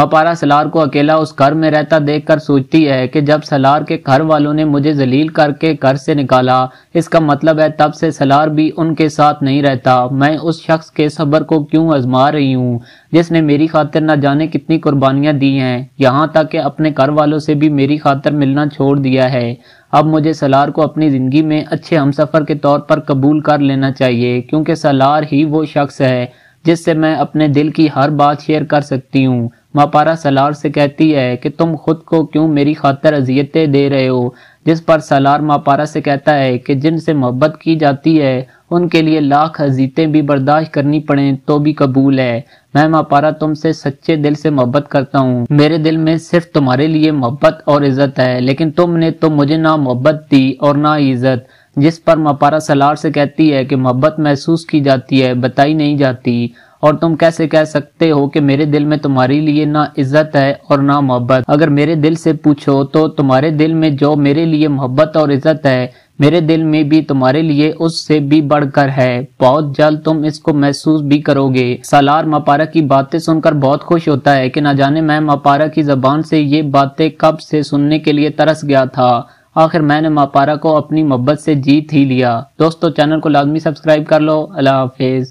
वपारा सलार को अकेला उस घर में रहता देखकर सोचती है कि जब सलार के घर वालों ने मुझे जलील करके घर से निकाला इसका मतलब है तब से सलार भी उनके साथ नहीं रहता मैं उस शख्स के सब्र को क्यों आजमा रही हूँ जिसने मेरी खातिर न जाने कितनी कुर्बानियाँ दी हैं यहाँ तक कि अपने घर वालों से भी मेरी खातिर मिलना छोड़ दिया है अब मुझे सलार को अपनी ज़िंदगी में अच्छे सफ़र के तौर पर कबूल कर लेना चाहिए क्योंकि सलार ही वो शख्स है जिससे मैं अपने दिल की हर बात शेयर कर सकती हूँ मापारा सलार से कहती है कि तुम खुद को क्यों मेरी खातर अजियतें दे रहे हो जिस पर सलार मापारा से कहता है कि जिनसे मोहब्बत की जाती है उनके लिए लाख अजीतें भी बर्दाश्त करनी पड़े तो भी कबूल है मैं मापारा तुमसे सच्चे दिल से मोहब्बत करता हूँ मेरे दिल में सिर्फ तुम्हारे लिए मोहब्बत और इज्जत है लेकिन तुमने तो मुझे ना मोहब्बत दी और ना इज्जत जिस पर मापारा सलार से कहती है कि मोहब्बत महसूस की जाती है बताई नहीं जाती और तुम कैसे कह सकते हो कि मेरे दिल में तुम्हारे लिए ना इज्जत है और ना मोहब्बत अगर मेरे दिल से पूछो तो तुम्हारे दिल में जो मेरे लिए मोहब्बत और इज्जत है मेरे दिल में भी तुम्हारे लिए उससे भी बढ़कर है बहुत जल्द तुम इसको महसूस भी करोगे सालार मपारा की बातें सुनकर बहुत खुश होता है कि ना जाने मैं मपारा की जबान से ये बातें कब से सुनने के लिए तरस गया था आखिर मैंने मापारा को अपनी मोहब्बत से जीत ही लिया दोस्तों चैनल को लाजमी सब्सक्राइब कर लो अल्लाह हाफिज